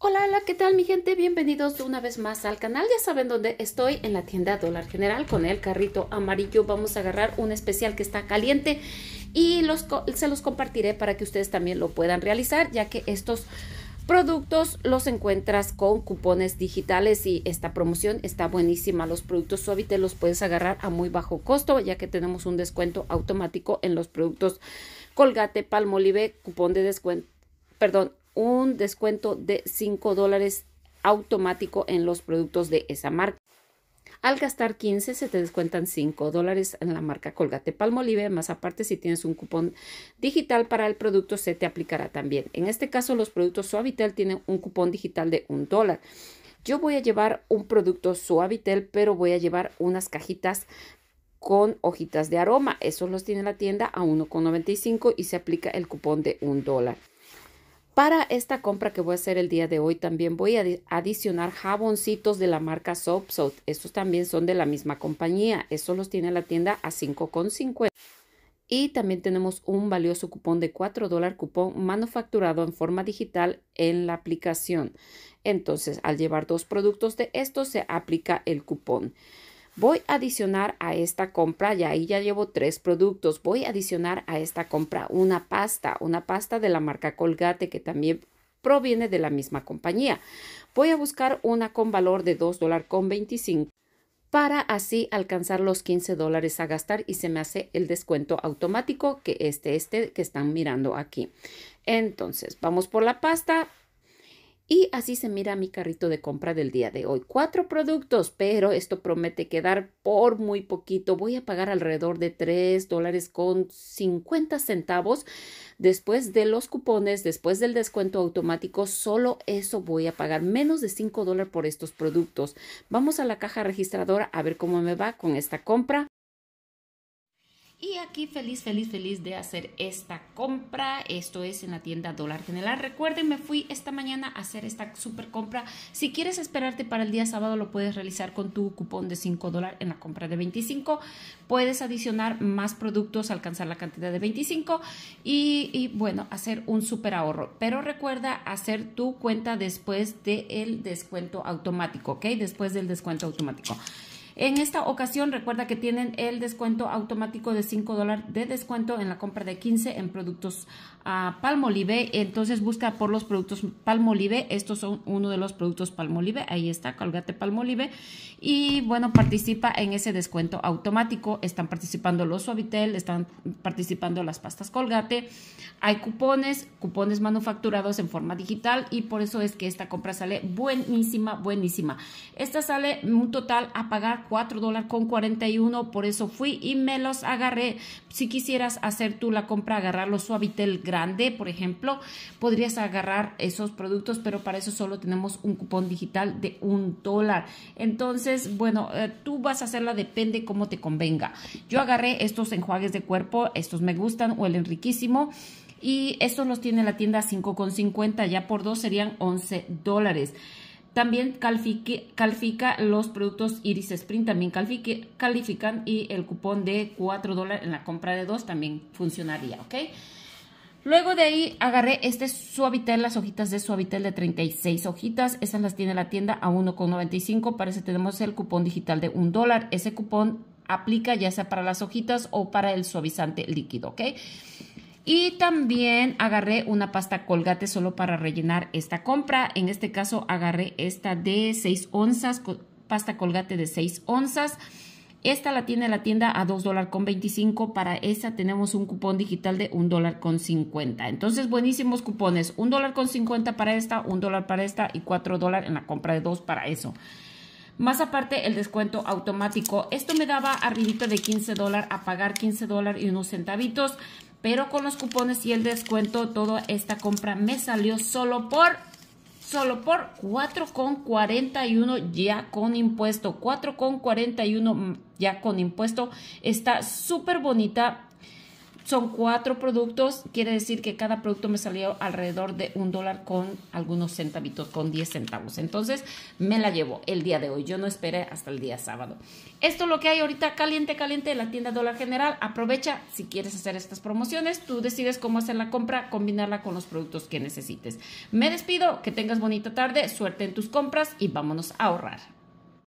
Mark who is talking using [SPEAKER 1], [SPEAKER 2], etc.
[SPEAKER 1] Hola, hola, ¿qué tal mi gente? Bienvenidos una vez más al canal. Ya saben dónde estoy, en la tienda Dólar General con el carrito amarillo. Vamos a agarrar un especial que está caliente y los, se los compartiré para que ustedes también lo puedan realizar, ya que estos productos los encuentras con cupones digitales y esta promoción está buenísima. Los productos Suavite los puedes agarrar a muy bajo costo, ya que tenemos un descuento automático en los productos Colgate, Palmolive, cupón de descuento perdón, un descuento de 5 dólares automático en los productos de esa marca. Al gastar 15 se te descuentan 5 dólares en la marca Colgate Palmolive, más aparte si tienes un cupón digital para el producto se te aplicará también. En este caso los productos Suavitel tienen un cupón digital de 1 dólar. Yo voy a llevar un producto Suavitel, pero voy a llevar unas cajitas con hojitas de aroma. Esos los tiene la tienda a 1,95 y se aplica el cupón de 1 dólar. Para esta compra que voy a hacer el día de hoy también voy a adicionar jaboncitos de la marca Soap Soap. Estos también son de la misma compañía. Estos los tiene la tienda a 5,50. Y también tenemos un valioso cupón de 4 dólares cupón manufacturado en forma digital en la aplicación. Entonces, al llevar dos productos de estos, se aplica el cupón voy a adicionar a esta compra, y ahí ya llevo tres productos, voy a adicionar a esta compra una pasta, una pasta de la marca Colgate que también proviene de la misma compañía. Voy a buscar una con valor de 2 dólares con 25 para así alcanzar los 15 dólares a gastar y se me hace el descuento automático que este, este que están mirando aquí. Entonces, vamos por la pasta, y así se mira mi carrito de compra del día de hoy. Cuatro productos, pero esto promete quedar por muy poquito. Voy a pagar alrededor de 3 dólares con 50 centavos después de los cupones, después del descuento automático. Solo eso voy a pagar menos de 5 dólares por estos productos. Vamos a la caja registradora a ver cómo me va con esta compra. Y aquí feliz, feliz, feliz de hacer esta compra. Esto es en la tienda Dólar General. Recuerden, me fui esta mañana a hacer esta super compra. Si quieres esperarte para el día sábado, lo puedes realizar con tu cupón de 5 dólares en la compra de 25. Puedes adicionar más productos, alcanzar la cantidad de 25 y, bueno, hacer un super ahorro. Pero recuerda hacer tu cuenta después del descuento automático, ¿ok? Después del descuento automático. En esta ocasión, recuerda que tienen el descuento automático de 5 de descuento en la compra de 15 en productos ah, Palmolive. Entonces, busca por los productos Palmolive. Estos son uno de los productos Palmolive. Ahí está, colgate Palmolive. Y bueno, participa en ese descuento automático. Están participando los Suavitel, están participando las pastas Colgate. Hay cupones, cupones manufacturados en forma digital y por eso es que esta compra sale buenísima, buenísima. Esta sale un total a pagar 4 dólares con 41, por eso fui y me los agarré. Si quisieras hacer tú la compra, agarrar los suavitel grande, por ejemplo, podrías agarrar esos productos, pero para eso solo tenemos un cupón digital de un dólar. Entonces, bueno, eh, tú vas a hacerla, depende cómo te convenga. Yo agarré estos enjuagues de cuerpo, estos me gustan, huelen riquísimo. Y estos los tiene la tienda 5,50, ya por dos serían 11 dólares. También califica los productos Iris Sprint, también califican y el cupón de 4 dólares en la compra de 2 también funcionaría, ¿ok? Luego de ahí agarré este suavitel, las hojitas de suavitel de 36 hojitas. Esas las tiene la tienda a 1,95. Para eso tenemos el cupón digital de 1 dólar. Ese cupón aplica ya sea para las hojitas o para el suavizante líquido, ¿ok? Y también agarré una pasta colgate solo para rellenar esta compra. En este caso agarré esta de 6 onzas, pasta colgate de 6 onzas. Esta la tiene la tienda a $2.25. dólares con Para esa tenemos un cupón digital de $1.50. dólar con Entonces, buenísimos cupones. $1.50 dólar con para esta, 1 dólar para esta y 4 dólares en la compra de dos para eso más aparte el descuento automático. Esto me daba arribito de 15 a pagar 15 y unos centavitos, pero con los cupones y el descuento toda esta compra me salió solo por solo por 4,41 ya con impuesto. 4,41 ya con impuesto. Está súper bonita son cuatro productos, quiere decir que cada producto me salió alrededor de un dólar con algunos centavitos, con 10 centavos. Entonces me la llevo el día de hoy. Yo no esperé hasta el día sábado. Esto es lo que hay ahorita caliente, caliente en la tienda Dólar General. Aprovecha si quieres hacer estas promociones. Tú decides cómo hacer la compra, combinarla con los productos que necesites. Me despido, que tengas bonita tarde, suerte en tus compras y vámonos a ahorrar.